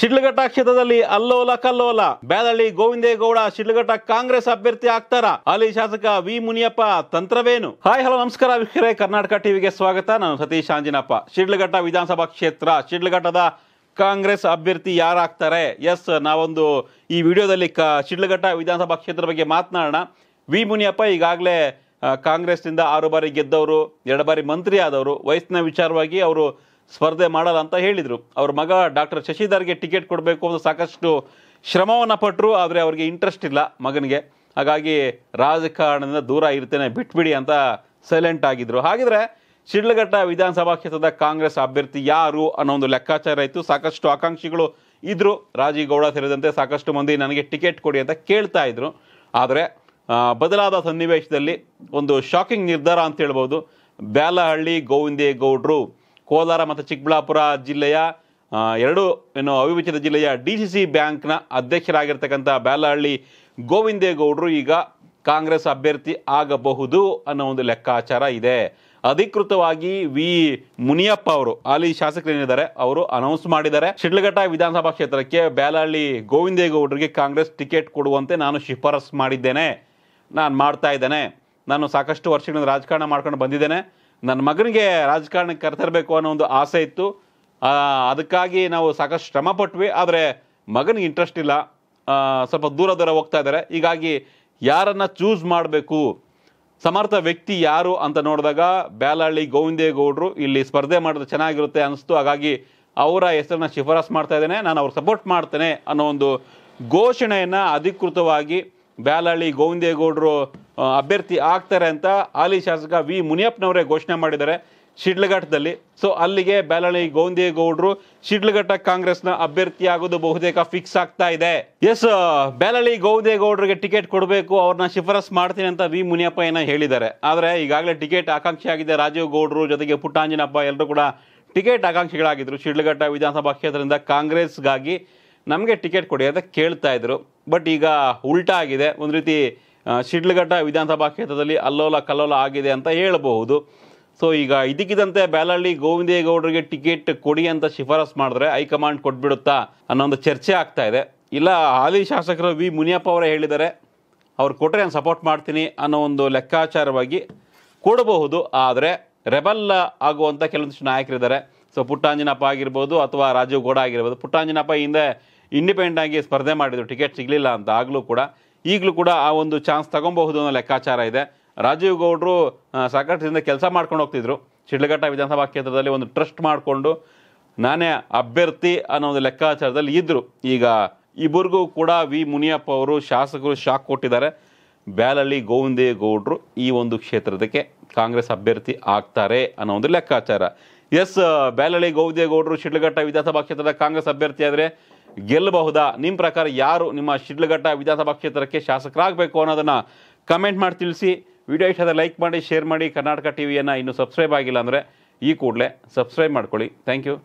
ಶಿಡ್ಲಘಟ್ಟ ಕ್ಷೇತ್ರದಲ್ಲಿ ಅಲ್ಲೋಲ ಕಲ್ಲೋಲ ಬ್ಯಾದಳ್ಳಿ ಗೋವಿಂದೇಗೌಡ ಶಿಡ್ಲಘಟ್ಟ ಕಾಂಗ್ರೆಸ್ ಅಭ್ಯರ್ಥಿ ಆಗ್ತಾರ ಅಲ್ಲಿ ಶಾಸಕ ವಿ ಮುನಿಯಪ್ಪ ತಂತ್ರವೇನು ಹಾಯ್ ಹಲೋ ನಮಸ್ಕಾರ ವೀಕ್ಷಕರೇ ಕರ್ನಾಟಕ ಟಿವಿಗೆ ಸ್ವಾಗತ ನಾನು ಸತೀಶ್ ಆಂಜಿನಪ್ಪ ಶಿಡ್ಲಘಟ್ಟ ವಿಧಾನಸಭಾ ಕ್ಷೇತ್ರ ಶಿಡ್ಲಘಟ್ಟದ ಕಾಂಗ್ರೆಸ್ ಅಭ್ಯರ್ಥಿ ಯಾರಾಗ್ತಾರೆ ಎಸ್ ನಾವೊಂದು ಈ ವಿಡಿಯೋದಲ್ಲಿ ಕ ಶಿಡ್ಲಘಟ್ಟ ವಿಧಾನಸಭಾ ಕ್ಷೇತ್ರ ಬಗ್ಗೆ ಮಾತನಾಡೋಣ ವಿ ಮುನಿಯಪ್ಪ ಈಗಾಗಲೇ ಕಾಂಗ್ರೆಸ್ನಿಂದ ಆರು ಬಾರಿ ಗೆದ್ದವರು ಎರಡು ಬಾರಿ ಮಂತ್ರಿ ಆದವರು ವಯಸ್ಸಿನ ವಿಚಾರವಾಗಿ ಅವರು ಸ್ಪರ್ಧೆ ಮಾಡಲ್ಲ ಅಂತ ಹೇಳಿದರು ಅವ್ರ ಮಗ ಡಾಕ್ಟರ್ ಶಶಿಧರ್ಗೆ ಟಿಕೆಟ್ ಕೊಡಬೇಕು ಅಂತ ಸಾಕಷ್ಟು ಶ್ರಮವನ್ನು ಪಟ್ಟರು ಆದರೆ ಅವರಿಗೆ ಇಂಟ್ರೆಸ್ಟ್ ಇಲ್ಲ ಮಗನಿಗೆ ಹಾಗಾಗಿ ರಾಜಕಾರಣದಿಂದ ದೂರ ಇರ್ತೇನೆ ಬಿಟ್ಬಿಡಿ ಅಂತ ಸೈಲೆಂಟ್ ಆಗಿದ್ದರು ಹಾಗಿದ್ರೆ ಶಿಡ್ಲಘಟ್ಟ ವಿಧಾನಸಭಾ ಕ್ಷೇತ್ರದ ಕಾಂಗ್ರೆಸ್ ಅಭ್ಯರ್ಥಿ ಯಾರು ಅನ್ನೋ ಒಂದು ಲೆಕ್ಕಾಚಾರ ಇತ್ತು ಸಾಕಷ್ಟು ಆಕಾಂಕ್ಷಿಗಳು ಇದ್ದರು ರಾಜೀಗೌಡ ಸೇರಿದಂತೆ ಸಾಕಷ್ಟು ಮಂದಿ ನನಗೆ ಟಿಕೆಟ್ ಕೊಡಿ ಅಂತ ಕೇಳ್ತಾ ಇದ್ರು ಆದರೆ ಬದಲಾದ ಸನ್ನಿವೇಶದಲ್ಲಿ ಒಂದು ಶಾಕಿಂಗ್ ನಿರ್ಧಾರ ಅಂತ ಹೇಳ್ಬೋದು ಬ್ಯಾಲಹಳ್ಳಿ ಗೋವಿಂದೇ ಕೋಲಾರ ಮತ್ತು ಚಿಕ್ಕಬಳ್ಳಾಪುರ ಜಿಲ್ಲೆಯ ಎರಡು ಏನು ಅವಿಭಜಿತ ಜಿಲ್ಲೆಯ ಡಿ ಸಿ ಸಿ ಬ್ಯಾಂಕ್ನ ಅಧ್ಯಕ್ಷರಾಗಿರ್ತಕ್ಕಂಥ ಬ್ಯಾಲಹಳ್ಳಿ ಗೋವಿಂದೇಗೌಡರು ಈಗ ಕಾಂಗ್ರೆಸ್ ಅಭ್ಯರ್ಥಿ ಆಗಬಹುದು ಅನ್ನೋ ಒಂದು ಲೆಕ್ಕಾಚಾರ ಇದೆ ಅಧಿಕೃತವಾಗಿ ವಿ ಮುನಿಯಪ್ಪ ಅವರು ಅಲ್ಲಿ ಶಾಸಕರೇನಿದ್ದಾರೆ ಅವರು ಅನೌನ್ಸ್ ಮಾಡಿದ್ದಾರೆ ಶಿಡ್ಲಘಟ್ಟ ವಿಧಾನಸಭಾ ಕ್ಷೇತ್ರಕ್ಕೆ ಬ್ಯಾಲಹಳ್ಳಿ ಗೋವಿಂದೇಗೌಡರಿಗೆ ಕಾಂಗ್ರೆಸ್ ಟಿಕೆಟ್ ಕೊಡುವಂತೆ ನಾನು ಶಿಫಾರಸ್ ಮಾಡಿದ್ದೇನೆ ನಾನು ಮಾಡ್ತಾ ಇದ್ದೇನೆ ನಾನು ಸಾಕಷ್ಟು ವರ್ಷಗಳಿಂದ ರಾಜಕಾರಣ ಮಾಡ್ಕೊಂಡು ಬಂದಿದ್ದೇನೆ ನನ್ನ ಮಗನಿಗೆ ರಾಜಕಾರಣಕ್ಕೆ ಕರೆತರಬೇಕು ಅನ್ನೋ ಒಂದು ಆಸೆ ಇತ್ತು ಅದಕ್ಕಾಗಿ ನಾವು ಸಾಕಷ್ಟು ಶ್ರಮ ಪಟ್ವಿ ಆದರೆ ಮಗನಿಗೆ ಇಂಟ್ರೆಸ್ಟ್ ಇಲ್ಲ ಸ್ವಲ್ಪ ದೂರ ದೂರ ಹೋಗ್ತಾ ಇದ್ದಾರೆ ಹೀಗಾಗಿ ಯಾರನ್ನು ಚೂಸ್ ಮಾಡಬೇಕು ಸಮರ್ಥ ವ್ಯಕ್ತಿ ಯಾರು ಅಂತ ನೋಡಿದಾಗ ಬ್ಯಾಲಹಳ್ಳಿ ಗೋವಿಂದೇಗೌಡರು ಇಲ್ಲಿ ಸ್ಪರ್ಧೆ ಮಾಡಿದ್ರೆ ಚೆನ್ನಾಗಿರುತ್ತೆ ಅನಿಸ್ತು ಹಾಗಾಗಿ ಅವರ ಹೆಸರನ್ನ ಶಿಫಾರಸು ಮಾಡ್ತಾ ಇದ್ದೇನೆ ನಾನು ಅವ್ರು ಸಪೋರ್ಟ್ ಮಾಡ್ತೇನೆ ಅನ್ನೋ ಒಂದು ಘೋಷಣೆಯನ್ನು ಅಧಿಕೃತವಾಗಿ ಬ್ಯಾಲಹಳ್ಳಿ ಗೋವಿಂದೇಗೌಡರು ಅಭ್ಯರ್ಥಿ ಆಗ್ತಾರೆ ಅಂತ ಹಾಲಿ ಶಾಸಕ ವಿ ಮುನಿಯಪ್ಪನವರೇ ಘೋಷಣೆ ಮಾಡಿದ್ದಾರೆ ಶಿಡ್ಲಘಟ್ಟದಲ್ಲಿ ಸೊ ಅಲ್ಲಿಗೆ ಬ್ಯಾಲಳಿ ಗೋಂದೇಗೌಡರು ಶಿಡ್ಲಘಟ್ಟ ಕಾಂಗ್ರೆಸ್ನ ಅಭ್ಯರ್ಥಿ ಆಗೋದು ಬಹುತೇಕ ಫಿಕ್ಸ್ ಆಗ್ತಾ ಇದೆ ಎಸ್ ಬ್ಯಾಲಳಿ ಗೋಂದೇಗೌಡ್ರಿಗೆ ಟಿಕೆಟ್ ಕೊಡಬೇಕು ಅವ್ರನ್ನ ಶಿಫಾರಸ್ ಮಾಡ್ತೀನಿ ಅಂತ ವಿ ಮುನಿಯಪ್ಪ ಏನ ಹೇಳಿದ್ದಾರೆ ಆದರೆ ಈಗಾಗಲೇ ಟಿಕೆಟ್ ಆಕಾಂಕ್ಷಿ ಆಗಿದೆ ರಾಜೀವ್ ಗೌಡರು ಜೊತೆಗೆ ಪುಟ್ಟಾಂಜನಪ್ಪ ಎಲ್ಲರೂ ಕೂಡ ಟಿಕೆಟ್ ಆಕಾಂಕ್ಷಿಗಳಾಗಿದ್ದರು ಶಿಡ್ಲಘಟ್ಟ ವಿಧಾನಸಭಾ ಕ್ಷೇತ್ರದಿಂದ ಕಾಂಗ್ರೆಸ್ಗಾಗಿ ನಮಗೆ ಟಿಕೆಟ್ ಕೊಡಿ ಅಂತ ಕೇಳ್ತಾ ಇದ್ರು ಬಟ್ ಈಗ ಉಲ್ಟಾ ಆಗಿದೆ ಒಂದು ರೀತಿ ಶಿಡ್ಲಘಟ್ಟ ವಿಧಾನಸಭಾ ಕ್ಷೇತ್ರದಲ್ಲಿ ಅಲ್ಲೋಲ ಕಲ್ಲೋಲ ಆಗಿದೆ ಅಂತ ಹೇಳಬಹುದು ಸೊ ಈಗ ಇದಕ್ಕಿದಂತೆ ಬ್ಯಾಲಳ್ಳಿ ಗೋವಿಂದೇಗೌಡರಿಗೆ ಟಿಕೆಟ್ ಕೊಡಿ ಅಂತ ಶಿಫಾರಸ್ ಮಾಡಿದ್ರೆ ಹೈಕಮಾಂಡ್ ಕೊಟ್ಬಿಡುತ್ತಾ ಅನ್ನೋ ಒಂದು ಚರ್ಚೆ ಆಗ್ತಾ ಇದೆ ಇಲ್ಲ ಹಾಲಿ ಶಾಸಕರು ವಿ ಮುನಿಯಪ್ಪ ಅವರೇ ಹೇಳಿದ್ದಾರೆ ಅವ್ರು ಕೊಟ್ಟರೆ ನಾನು ಸಪೋರ್ಟ್ ಮಾಡ್ತೀನಿ ಅನ್ನೋ ಒಂದು ಲೆಕ್ಕಾಚಾರವಾಗಿ ಕೊಡಬಹುದು ಆದರೆ ರೆಬಲ್ ಆಗುವಂಥ ಕೆಲವೊಂದಿಷ್ಟು ನಾಯಕರಿದ್ದಾರೆ ಸೊ ಪುಟ್ಟಾಂಜನಪ್ಪ ಆಗಿರ್ಬೋದು ಅಥವಾ ರಾಜೀವ್ ಗೌಡ ಆಗಿರ್ಬೋದು ಪುಟ್ಟಾಂಜನಪ್ಪ ಹಿಂದೆ ಇಂಡಿಪೆಂಡೆಂಟ್ ಆಗಿ ಸ್ಪರ್ಧೆ ಮಾಡಿದರು ಟಿಕೆಟ್ ಸಿಗಲಿಲ್ಲ ಅಂತ ಆಗಲೂ ಕೂಡ ಈಗಲೂ ಕೂಡ ಆ ಒಂದು ಚಾನ್ಸ್ ತಗೊಬಹುದು ಅನ್ನೋ ಲೆಕ್ಕಾಚಾರ ಇದೆ ರಾಜೀವ್ ಗೌಡರು ಸಾಕಷ್ಟುದಿಂದ ಕೆಲಸ ಮಾಡ್ಕೊಂಡು ಹೋಗ್ತಿದ್ರು ಶಿಡ್ಲಘಟ್ಟ ವಿಧಾನಸಭಾ ಕ್ಷೇತ್ರದಲ್ಲಿ ಒಂದು ಟ್ರಸ್ಟ್ ಮಾಡಿಕೊಂಡು ನಾನೇ ಅಭ್ಯರ್ಥಿ ಅನ್ನೋ ಒಂದು ಲೆಕ್ಕಾಚಾರದಲ್ಲಿ ಇದ್ದರು ಈಗ ಇಬ್ಬರಿಗೂ ಕೂಡ ವಿ ಮುನಿಯಪ್ಪ ಅವರು ಶಾಸಕರು ಶಾಕ್ ಕೊಟ್ಟಿದ್ದಾರೆ ಬ್ಯಾಲಳ್ಳಿ ಗೋವಿಂದೇ ಗೌಡರು ಈ ಒಂದು ಕ್ಷೇತ್ರದಕ್ಕೆ ಕಾಂಗ್ರೆಸ್ ಅಭ್ಯರ್ಥಿ ಆಗ್ತಾರೆ ಅನ್ನೋ ಒಂದು ಲೆಕ್ಕಾಚಾರ ಎಸ್ ಬ್ಯಾಲಳ್ಳಿ ಗೋವಿಂದೇ ಗೌಡರು ಶಿಡ್ಲಘಟ್ಟ ವಿಧಾನಸಭಾ ಕ್ಷೇತ್ರದ ಕಾಂಗ್ರೆಸ್ ಅಭ್ಯರ್ಥಿ ಆದರೆ ಗೆಲ್ಲಬಹುದಾ ನಿಮ್ಮ ಪ್ರಕಾರ ಯಾರು ನಿಮ್ಮ ಶಿಡ್ಲಘಟ್ಟ ವಿಧಾನಸಭಾ ಕ್ಷೇತ್ರಕ್ಕೆ ಶಾಸಕರಾಗಬೇಕು ಅನ್ನೋದನ್ನು ಕಮೆಂಟ್ ಮಾಡಿ ತಿಳಿಸಿ ವಿಡಿಯೋ ಇಷ್ಟ ಲೈಕ್ ಮಾಡಿ ಶೇರ್ ಮಾಡಿ ಕರ್ನಾಟಕ ಟಿ ವಿಯನ್ನು ಇನ್ನೂ ಸಬ್ಸ್ಕ್ರೈಬ್ ಆಗಿಲ್ಲ ಅಂದರೆ ಈ ಕೂಡಲೇ ಸಬ್ಸ್ಕ್ರೈಬ್ ಮಾಡ್ಕೊಳ್ಳಿ ಥ್ಯಾಂಕ್ ಯು